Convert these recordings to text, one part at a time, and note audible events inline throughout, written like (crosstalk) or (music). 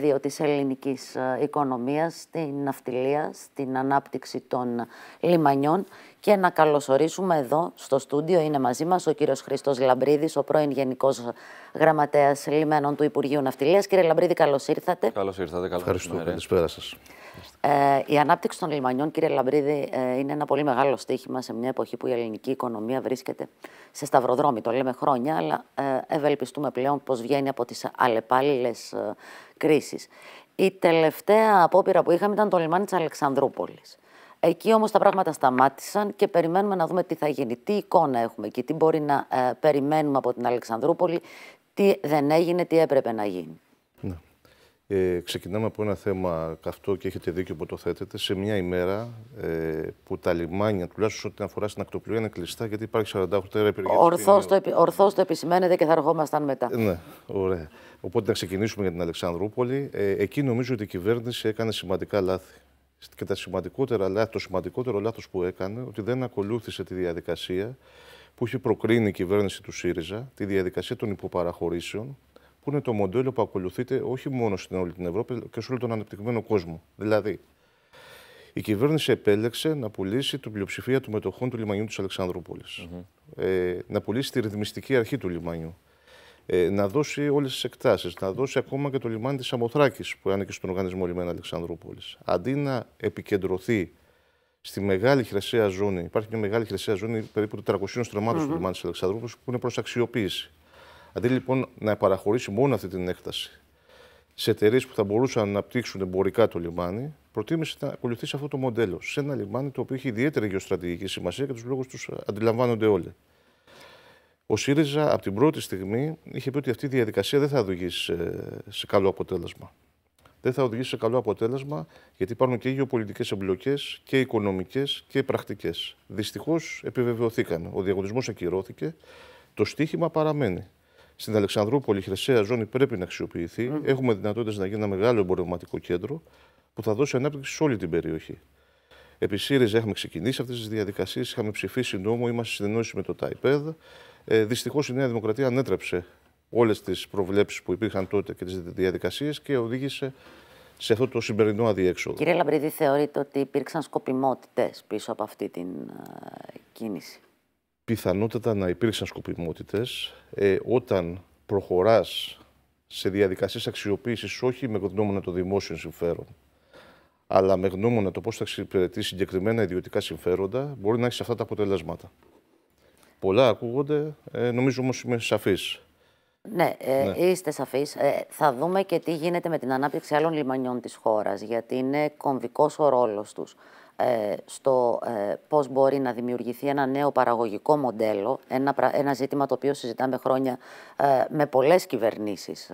διότι της ελληνικής ε, οικονομίας, στην ναυτιλία, στην ανάπτυξη των λιμανιών και να καλωσορίσουμε εδώ στο στούντιο, είναι μαζί μας ο κύριος Χρήστος Λαμπρίδης, ο πρώην Γενικός Γραμματέας Λιμένων του Υπουργείου Ναυτιλίας. Κύριε Λαμπρίδη, καλώς ήρθατε. Καλώς ήρθατε, καλώς Ευχαριστώ, καλησπέρα σας. Ε, η ανάπτυξη των λιμανιών, κύριε Λαμπρίδη, ε, είναι ένα πολύ μεγάλο στοίχημα σε μια εποχή που η ελληνική οικονομία βρίσκεται σε σταυροδρόμι. Το λέμε χρόνια, αλλά ε, ευελπιστούμε πλέον πως βγαίνει από τις αλλεπάλληλες ε, κρίσεις. Η τελευταία απόπειρα που είχαμε ήταν το λιμάνι της Αλεξανδρούπολης. Εκεί όμως τα πράγματα σταμάτησαν και περιμένουμε να δούμε τι θα γίνει, τι εικόνα έχουμε εκεί, τι μπορεί να ε, περιμένουμε από την Αλεξανδρούπολη, τι δεν έγινε, τι έπρεπε να γίνει. Ε, ξεκινάμε από ένα θέμα καυτό και έχετε δίκιο που το θέτετε. Σε μια ημέρα ε, που τα λιμάνια, τουλάχιστον ό,τι αφορά στην ακτοπλοεία, είναι κλειστά γιατί υπάρχει 48 ώρα επιρροή. Ορθώς το, επισημαίνετε και θα ερχόμασταν μετά. Ε, ναι, ωραία. Οπότε να ξεκινήσουμε για την Αλεξανδρούπολη. Ε, εκεί νομίζω ότι η κυβέρνηση έκανε σημαντικά λάθη. Και τα σημαντικότερα λάθη, το σημαντικότερο λάθος που έκανε, ότι δεν ακολούθησε τη διαδικασία που είχε προκρίνει η κυβέρνηση του ΣΥΡΙΖΑ, τη διαδικασία των υποπαραχωρήσεων, που είναι το μοντέλο που ακολουθείται όχι μόνο στην όλη την Ευρώπη αλλά και σε όλο τον ανεπτυγμένο κόσμο. Δηλαδή, η κυβέρνηση επέλεξε να πουλήσει την πλειοψηφία του μετοχών του λιμανιού της Αλεξανδρούπολης. ε, να πουλήσει τη ρυθμιστική αρχή του λιμανιού. Ε, να δώσει όλες τις εκτάσεις. Να δώσει ακόμα και το λιμάνι της Αμοθράκης που και στον οργανισμό λιμάνι Αλεξανδρούπολης. Αντί να επικεντρωθεί στη μεγάλη χρυσαία ζώνη, υπάρχει μια μεγάλη χρυσαία ζώνη περίπου 400 στρωματων mm -hmm. του λιμάνι της Αλεξανδρούπολης που είναι προς αξιοποίηση. Αντί λοιπόν να παραχωρήσει μόνο αυτή την έκταση σε εταιρείες που θα μπορούσαν να πτύξουν εμπορικά το λιμάνι, προτίμησε να ακολουθήσει αυτό το μοντέλο. Σε ένα λιμάνι το οποίο έχει ιδιαίτερη γεωστρατηγική σημασία και τους λόγους τους αντιλαμβάνονται όλοι. Ο ΣΥΡΙΖΑ από την πρώτη στιγμή είχε πει ότι αυτή η διαδικασία δεν θα οδηγήσει σε καλό αποτέλεσμα. Δεν θα οδηγήσει σε καλό αποτέλεσμα γιατί υπάρχουν και γεωπολιτικές εμπλοκές και οικονομικές και πρακτικές. Δυστυχώς επιβεβαιωθήκαν. Ο διαγωνισμός ακυρώθηκε. Το στίχημα παραμένει. Στην Αλεξανδρούπολη, η χρυσαία ζώνη πρέπει να αξιοποιηθεί. Έχουμε δυνατότητες να γίνει ένα μεγάλο εμπορευματικό κέντρο που θα δώσει ανάπτυξη σε όλη την περιοχή. Επί ΣΥΡΙΖΑ έχουμε ξεκινήσει αυτές τις διαδικασίες, είχαμε ψηφίσει νόμο, είμαστε συνεννόηση με το ΤΑΙΠΕΔ. Ε, Δυστυχώς η Νέα Δημοκρατία ανέτρεψε όλες τις προβλέψεις που υπήρχαν τότε και τις διαδικασίες και οδήγησε σε αυτό το σημερινό αδιέξοδο. Κύριε Λαμπρίδη, θεωρείτε ότι υπήρξαν σκοπιμότητες πίσω από αυτή την ε, κίνηση πιθανότατα να υπήρξαν σκοπιμότητες ε, όταν προχωράς σε διαδικασίες αξιοποίησης όχι με γνώμονα το δημόσιο συμφέρον, αλλά με γνώμονα το πώς θα εξυπηρετεί συγκεκριμένα ιδιωτικά συμφέροντα, μπορεί να έχεις αυτά τα αποτελέσματα. Πολλά ακούγονται, ε, νομίζω όμως είμαι σαφής. Ναι, ε, ναι. είστε σαφείς. Ε, θα δούμε και τι γίνεται με την ανάπτυξη άλλων λιμανιών της χώρας, γιατί είναι κομβικός ο ρόλος τους. Ε, στο ε, πώς μπορεί να δημιουργηθεί ένα νέο παραγωγικό μοντέλο, ένα, ζήτημα το οποίο συζητάμε χρόνια ε, με πολλές κυβερνήσεις,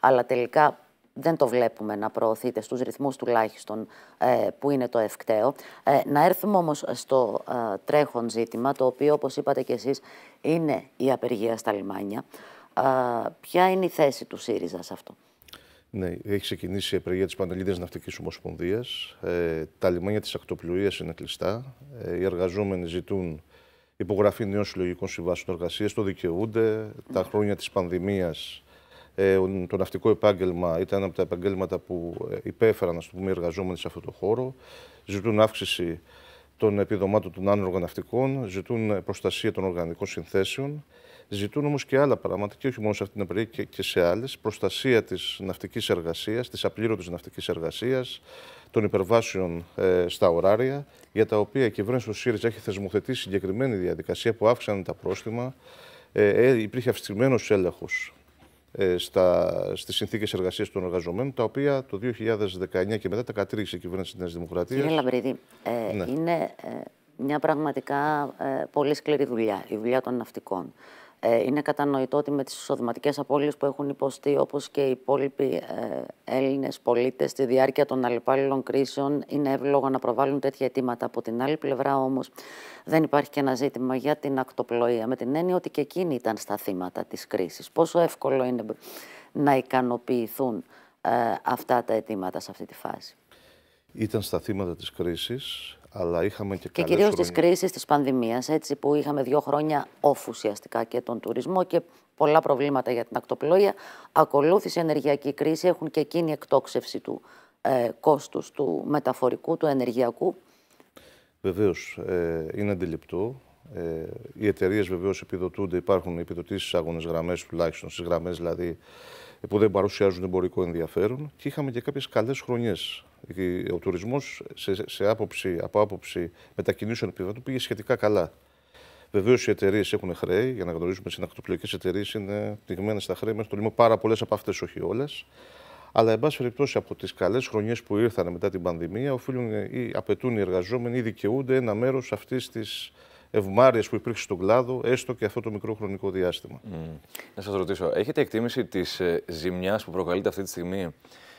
αλλά τελικά δεν το βλέπουμε να προωθείται στους ρυθμούς τουλάχιστον που είναι το ευκταίο. να έρθουμε όμως στο τρέχον ζήτημα, το οποίο όπως είπατε και εσείς είναι η απεργία στα λιμάνια. ποια είναι η θέση του ΣΥΡΙΖΑ σε αυτό. Ναι, έχει ξεκινήσει η επεργία της Πανελλήνιας Ναυτικής Ομοσπονδίας. Ε, τα λιμάνια της Ακτοπλοείας είναι κλειστά. Ε, οι εργαζόμενοι ζητούν υπογραφή νέων συλλογικών συμβάσεων εργασίας. Το δικαιούνται. Τα χρόνια της πανδημίας, ε, το ναυτικό επάγγελμα ήταν ένα από τα επαγγέλματα που ε, υπέφεραν ας το πούμε, οι εργαζόμενοι σε αυτό το χώρο. Ζητούν αύξηση των επιδομάτων των άνεργων ναυτικών, ζητούν προστασία των οργανικών συνθέσεων. Ζητούν όμως και άλλα πράγματα, και όχι μόνο σε αυτήν την απεργία και, σε άλλες. Προστασία της ναυτικής εργασίας, της απλήρωτης ναυτικής εργασίας, των υπερβάσεων ε, στα ωράρια, για τα οποία η κυβέρνηση του ΣΥΡΙΖΑ έχει θεσμοθετήσει συγκεκριμένη διαδικασία που αύξανε τα πρόστιμα. Ε, ε υπήρχε αυξημένος έλεγχος ε, στις συνθήκες εργασίας των εργαζομένων, τα οποία το 2019 και μετά τα κατήργησε η κυβέρνηση της Νέας Δημοκρατίας. Κύριε Λαμπρίδη, ε, ναι. είναι ε, μια πραγματικά πολύ σκληρή δουλειά, η δουλειά των ναυτικών. Ε, είναι κατανοητό ότι με τις εισοδηματικές απώλειες που έχουν υποστεί όπως και οι υπόλοιποι ε, Έλληνες πολίτες στη διάρκεια των αλληπάλληλων κρίσεων είναι εύλογο να προβάλλουν τέτοια αιτήματα. Από την άλλη πλευρά όμως δεν υπάρχει και ένα ζήτημα για την ακτοπλοεία με την έννοια ότι και εκείνοι ήταν στα θύματα της κρίσης. Πόσο εύκολο είναι να ικανοποιηθούν ε, αυτά τα αιτήματα σε αυτή τη φάση. Ήταν στα θύματα της κρίσης και Και κυρίω τη κρίση της πανδημίας, έτσι που είχαμε δύο χρόνια off και τον τουρισμό και πολλά προβλήματα για την ακτοπλόγια. Ακολούθησε η ενεργειακή κρίση, έχουν και εκείνη εκτόξευση του ε, κόστους του μεταφορικού, του ενεργειακού. Βεβαίως, ε, είναι αντιληπτό. Ε, οι εταιρείες βεβαίως επιδοτούνται, υπάρχουν επιδοτήσεις αγώνες γραμμές, τουλάχιστον, στις γραμμές, δηλαδή που δεν παρουσιάζουν εμπορικό ενδιαφέρον και είχαμε και κάποιες καλές χρονιές. Ο τουρισμός σε, σε άποψη, από άποψη μετακινήσεων επιβατών πήγε σχετικά καλά. Βεβαίως οι εταιρείες έχουν χρέη, για να γνωρίζουμε τι συνακτοπλοϊκέ εταιρείες είναι πνιγμένε στα χρέη μέσα στο λίμο. Πάρα πολλές από αυτές, όχι όλες. Αλλά, εν πάση περιπτώσει, από τις καλές χρονιές που ήρθαν μετά την πανδημία, οφείλουν ε, ή απαιτούν οι εργαζόμενοι ή δικαιούνται ένα μέρος αυτής της ευμάρειας που υπήρχε στον κλάδο, έστω και αυτό το μικρό χρονικό διάστημα. Να σας ρωτήσω, έχετε εκτίμηση της ε, ζημιάς που προκαλείται αυτή τη στιγμή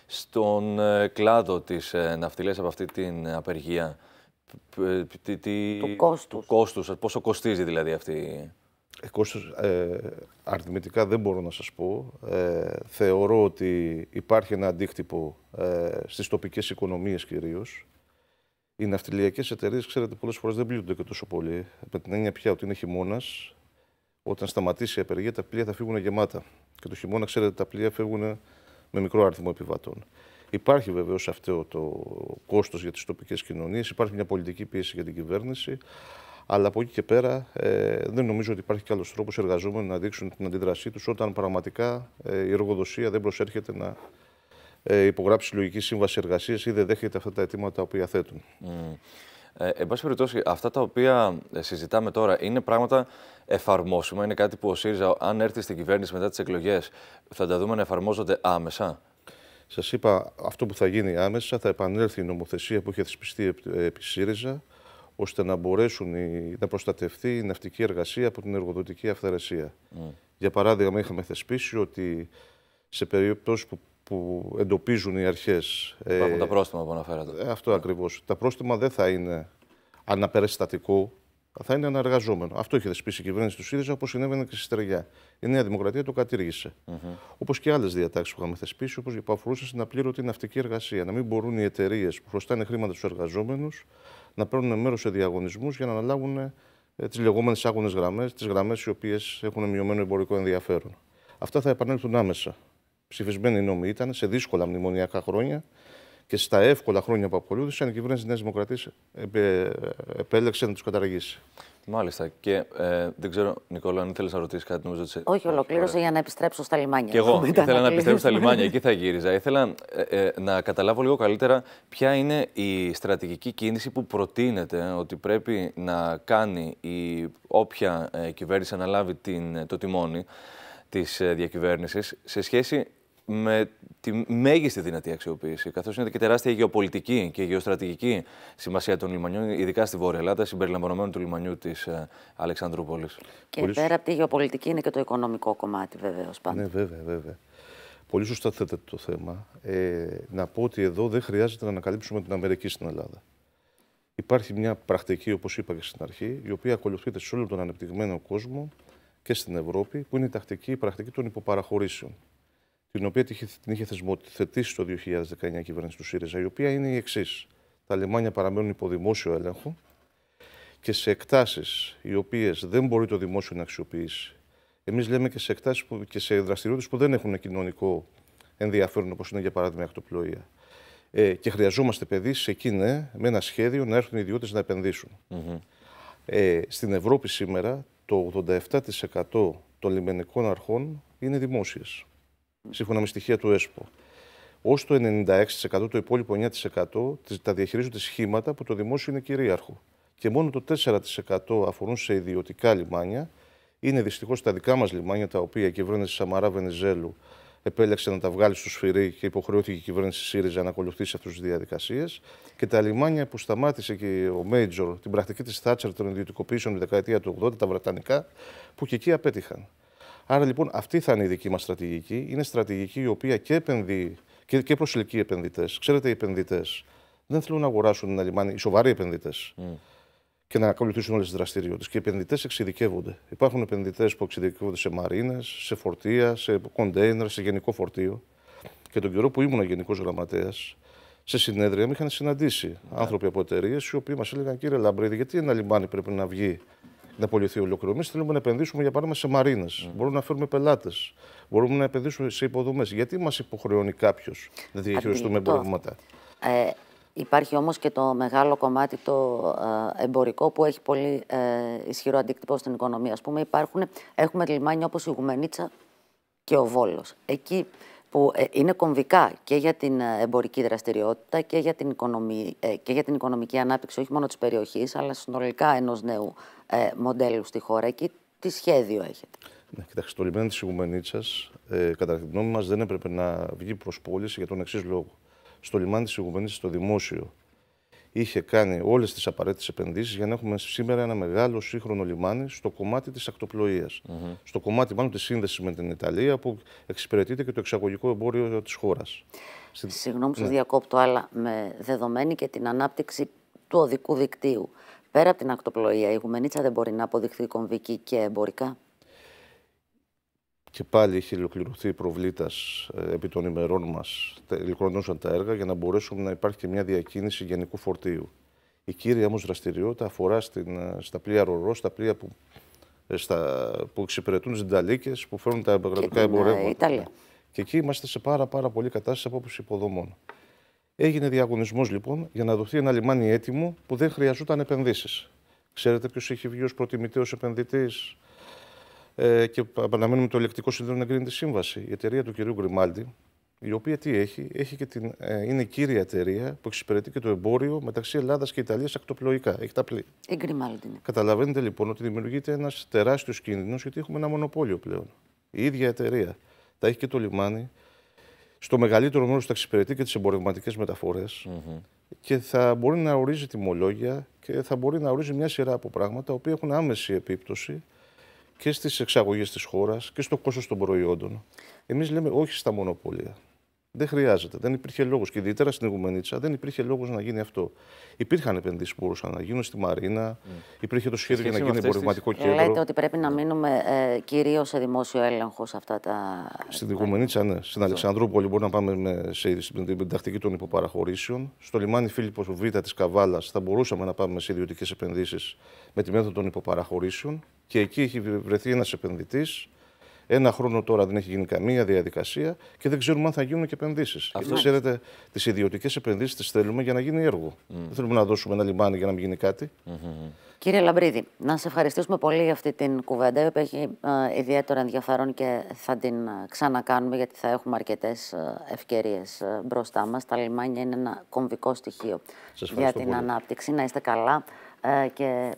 στον ε, κλάδο της ε, ναυτιλίας από αυτή την απεργία, τι, τι, του κόστους. πόσο κοστίζει δηλαδή αυτή. η... κόστος, αριθμητικά δεν μπορώ να σας πω. θεωρώ ότι υπάρχει ένα αντίκτυπο ε, στις τοπικές οικονομίες κυρίως οι ναυτιλιακές εταιρείες, ξέρετε, πολλές φορές δεν πλήττονται και τόσο πολύ. Με την έννοια πια ότι είναι χειμώνας, όταν σταματήσει η απεργία, τα πλοία θα φύγουν γεμάτα. Και το χειμώνα, ξέρετε, τα πλοία φεύγουν με μικρό αριθμό επιβατών. Υπάρχει βεβαίως αυτό το κόστος για τις τοπικές κοινωνίες, υπάρχει μια πολιτική πίεση για την κυβέρνηση. Αλλά από εκεί και πέρα ε, δεν νομίζω ότι υπάρχει κι άλλος τρόπος εργαζόμενοι να δείξουν την αντίδρασή τους όταν πραγματικά ε, η εργοδοσία δεν προσέρχεται να ε, υπογράψει συλλογική σύμβαση εργασίας ή δεν δέχεται αυτά τα αιτήματα τα οποία θέτουν. Mm. Ε, εν πάση περιπτώσει, αυτά τα οποία ε, συζητάμε τώρα είναι πράγματα εφαρμόσιμα. Είναι κάτι που ο ΣΥΡΙΖΑ, αν έρθει στην κυβέρνηση μετά τις εκλογές, θα τα δούμε να εφαρμόζονται άμεσα. Σας είπα, αυτό που θα γίνει άμεσα θα επανέλθει η νομοθεσία που είχε θεσπιστεί επί ΣΥΡΙΖΑ, ώστε να μπορέσουν οι, να προστατευτεί η ναυτική εργασία από την εργοδοτική αυθαιρεσία. Για παράδειγμα, είχαμε θεσπίσει ότι σε περίπτωση που που εντοπίζουν οι αρχές. Υπάρχουν ε, τα πρόστιμα που αναφέρατε. Ε, αυτό ακριβώς. Τα πρόστιμα δεν θα είναι αναπεριστατικού, θα είναι αναργαζόμενο. Αυτό είχε δεσπίσει η κυβέρνηση του ΣΥΡΙΖΑ, όπως συνέβαινε και στη Στεριά. Η Νέα Δημοκρατία το κατήργησε. Mm -hmm. Όπως και άλλες διατάξεις που είχαμε θεσπίσει, όπως που αφορούσαν στην απλήρωτη ναυτική εργασία. Να μην μπορούν οι εταιρείες που χρωστάνε χρήματα στους εργαζόμενους να παίρνουν μέρος σε διαγωνισμούς για να αναλάβουν ε, τις λεγόμενες άγονε γραμμές, τις γραμμές οι οποίες έχουν μειωμένο εμπορικό ενδιαφέρον. Αυτά θα επανέλθουν άμεσα ψηφισμένοι νόμοι ήταν σε δύσκολα μνημονιακά χρόνια και στα εύκολα χρόνια που ακολούθησαν η κυβέρνηση της Νέας Δημοκρατίας ε, ε, επέλεξε να τους καταργήσει. Μάλιστα. Και ε, δεν ξέρω, Νικόλα, αν ήθελες να ρωτήσεις κάτι, νομίζω ότι. Όχι, ολοκλήρωσε για να επιστρέψω στα λιμάνια. Και εγώ ήθελα να επιστρέψω στα (laughs) λιμάνια, εκεί θα γύριζα. Ήθελα να καταλάβω λίγο καλύτερα ποια είναι η στρατηγική κίνηση που προτείνεται ότι πρέπει να κάνει η, όποια κυβέρνηση αναλάβει την, το τιμόνι της διακυβέρνησης σε σχέση με τη μέγιστη δυνατή αξιοποίηση, καθώς είναι και τεράστια γεωπολιτική και γεωστρατηγική σημασία των λιμανιών, ειδικά στη Βόρεια Ελλάδα, συμπεριλαμβανομένου του λιμανιού της ε, Αλεξανδρούπολης. Και Πολύ... πέρα από τη γεωπολιτική είναι και το οικονομικό κομμάτι, βεβαίως πάντα. Ναι, βέβαια, βέβαια. Πολύ σωστά θέτε το θέμα. Ε, να πω ότι εδώ δεν χρειάζεται να ανακαλύψουμε την Αμερική στην Ελλάδα. Υπάρχει μια πρακτική, όπως είπα και στην αρχή, η οποία ακολουθείται σε όλο τον ανεπτυγμένο κόσμο και στην Ευρώπη, που είναι η τακτική η πρακτική των υποπαραχωρήσεων την οποία την είχε, θεσμοθετήσει το 2019 η κυβέρνηση του ΣΥΡΙΖΑ, η οποία είναι η εξής. Τα λιμάνια παραμένουν υπό δημόσιο έλεγχο και σε εκτάσεις οι οποίες δεν μπορεί το δημόσιο να αξιοποιήσει. Εμείς λέμε και σε εκτάσεις και σε δραστηριότητες που δεν έχουν κοινωνικό ενδιαφέρον, όπως είναι για παράδειγμα η ακτοπλοεία. Ε, και χρειαζόμαστε παιδί, σε εκείνε, ναι, με ένα σχέδιο να έρθουν οι ιδιώτες να επενδυσουν Ε, στην Ευρώπη σήμερα το 87% των λιμενικών αρχών είναι δημόσιες σύμφωνα με στοιχεία του ΕΣΠΟ. Ως το 96% το υπόλοιπο 9% τα διαχειρίζονται σχήματα που το δημόσιο είναι κυρίαρχο. Και μόνο το 4% αφορούν σε ιδιωτικά λιμάνια. Είναι δυστυχώς τα δικά μας λιμάνια, τα οποία η κυβέρνηση Σαμαρά Βενιζέλου επέλεξε να τα βγάλει στο σφυρί και υποχρεώθηκε η κυβέρνηση ΣΥΡΙΖΑ να ακολουθήσει αυτές τις διαδικασίες. Και τα λιμάνια που σταμάτησε και ο Μέιτζορ, την πρακτική της Θάτσερ των ιδιωτικοποιήσεων τη δεκαετία του 80, τα Βρετανικά, που και εκεί απέτυχαν. Άρα λοιπόν αυτή θα είναι η δική μας στρατηγική. Είναι στρατηγική η οποία και επενδύει και, και προσελκύει επενδυτές. Ξέρετε, οι επενδυτές δεν θέλουν να αγοράσουν ένα λιμάνι, οι σοβαροί επενδυτές. Mm. Και να ακολουθήσουν όλες τις δραστηριότητες. Και οι επενδυτές εξειδικεύονται. Υπάρχουν επενδυτές που εξειδικεύονται σε μαρίνες, σε φορτία, σε κοντέινερ, σε γενικό φορτίο. Και τον καιρό που ήμουν γενικός γραμματέας, σε συνέδρια με είχαν συναντήσει yeah. Ναι. άνθρωποι από εταιρείες οι οποίοι μας έλεγαν: Κύριε Λαμπρίδη, γιατί ένα λιμάνι πρέπει να βγει να πολιθεί ολοκληρωμή. Θέλουμε να επενδύσουμε, για παράδειγμα, σε μαρίνες. Mm. Μπορούμε να φέρουμε πελάτες. Μπορούμε να επενδύσουμε σε υποδομές. Γιατί μας υποχρεώνει κάποιος να διαχειριστούμε εμπορεύματα. Ε, Υπάρχει όμως και το μεγάλο κομμάτι το ε, εμπορικό που έχει πολύ ε, ισχυρό αντίκτυπο στην οικονομία. πούμε υπάρχουν, έχουμε λιμάνια όπως η Γουμενίτσα και ο βόλος. Εκεί που ε, είναι κομβικά και για την ε, εμπορική δραστηριότητα και για την, ε, και για την οικονομική ανάπτυξη όχι μόνο της περιοχής, αλλά συνολικά ενός νέου μοντέλου στη χώρα. Εκεί τι σχέδιο έχετε. Ναι, κοιτάξτε, το λιμάνι της Ιγουμενίτσας, ε, κατά τη γνώμη μας, δεν έπρεπε να βγει προς πώληση για τον εξής λόγο. Στο λιμάνι της Ιγουμενίτσας, το δημόσιο, είχε κάνει όλες τις απαραίτητες επενδύσεις για να έχουμε σήμερα ένα μεγάλο σύγχρονο λιμάνι στο κομμάτι της ακτοπλοείας. Στο κομμάτι, μάλλον, της σύνδεσης με την Ιταλία που εξυπηρετείται και το εξαγωγικό εμπόριο της χώρας. Συγγνώμη, ναι. διακόπτω, αλλά με δεδομένη και την ανάπτυξη του οδικού δικτύου. Πέρα από την ακτοπλοεία, η Γουμενίτσα δεν μπορεί να αποδειχθεί κομβική και εμπορικά και πάλι είχε ολοκληρωθεί η προβλήτας ε, επί των ημερών μας. Ελικρονούσαν τα έργα για να μπορέσουμε να υπάρχει και μια διακίνηση γενικού φορτίου. Η κύρια όμως δραστηριότητα αφορά στην, ε, στα πλοία ρορό, στα πλοία που, ε, στα, που εξυπηρετούν τι νταλίκε, που φέρνουν τα επαγγελματικά ναι, εμπορεύματα. Και εκεί είμαστε σε πάρα, πάρα πολλή κατάσταση από άποψη υποδομών. Έγινε διαγωνισμός λοιπόν για να δοθεί ένα λιμάνι έτοιμο που δεν χρειαζόταν επενδύσεις. Ξέρετε ποιος έχει βγει ως ως επενδυτής, ε, και παραμένουμε το ελεκτικό συνέδριο να κρίνει τη σύμβαση. Η εταιρεία του κυρίου Γκριμάλντι, η οποία τι έχει, έχει και την, ε, είναι κύρια εταιρεία που εξυπηρετεί και το εμπόριο μεταξύ Ελλάδας και Ιταλίας ακτοπλοϊκά. Έχει τα πλοία. Η ναι. Καταλαβαίνετε λοιπόν ότι δημιουργείται ένας τεράστιος κίνδυνος γιατί έχουμε ένα μονοπόλιο πλέον. Η ίδια εταιρεία τα έχει και το λιμάνι. Στο μεγαλύτερο μέρος θα εξυπηρετεί και τις εμπορευματικές μεταφορές. Mm -hmm και θα μπορεί να ορίζει τιμολόγια και θα μπορεί να ορίζει μια σειρά από πράγματα που έχουν άμεση επίπτωση και στις εξαγωγές της χώρας και στο κόστος των προϊόντων. Εμείς λέμε όχι στα μονοπόλια. Δεν χρειάζεται. Δεν υπήρχε λόγος. Και ιδιαίτερα στην Ιγουμενίτσα δεν υπήρχε λόγος να γίνει αυτό. Υπήρχαν επενδύσεις που μπορούσαν να γίνουν στη Μαρίνα, mm. υπήρχε το σχέδιο για να γίνει εμπορευματικό κέντρο. κέντρο. Λέτε ότι πρέπει να μείνουμε ε, κυρίως σε δημόσιο έλεγχο σε αυτά τα. Στην Ιγουμενίτσα, ναι. Στην Αλεξανδρούπολη μπορούμε να πάμε με, σε, στην των υποπαραχωρήσεων. Στο λιμάνι Φίλιππος Β της Καβάλας θα μπορούσαμε να πάμε σε ιδιωτικές επενδύσεις με τη μέθοδο των υποπαραχωρήσεων. Και εκεί έχει βρεθεί ένας επενδυτής ένα χρόνο τώρα δεν έχει γίνει καμία διαδικασία και δεν ξέρουμε αν θα γίνουν και επενδύσεις. Αυτό ξέρετε, τις ιδιωτικές επενδύσεις τις θέλουμε για να γίνει έργο. Mm. Δεν θέλουμε να δώσουμε ένα λιμάνι για να μην γίνει κάτι. Mm -hmm. Κύριε Λαμπρίδη, να σα ευχαριστήσουμε πολύ για αυτή την κουβέντα που έχει ε, ιδιαίτερο ενδιαφέρον και θα την ε, ξανακάνουμε γιατί θα έχουμε αρκετές ε, ευκαιρίες ε, μπροστά μας. Τα λιμάνια είναι ένα κομβικό στοιχείο για την πολύ. ανάπτυξη. Να είστε καλά ε, και.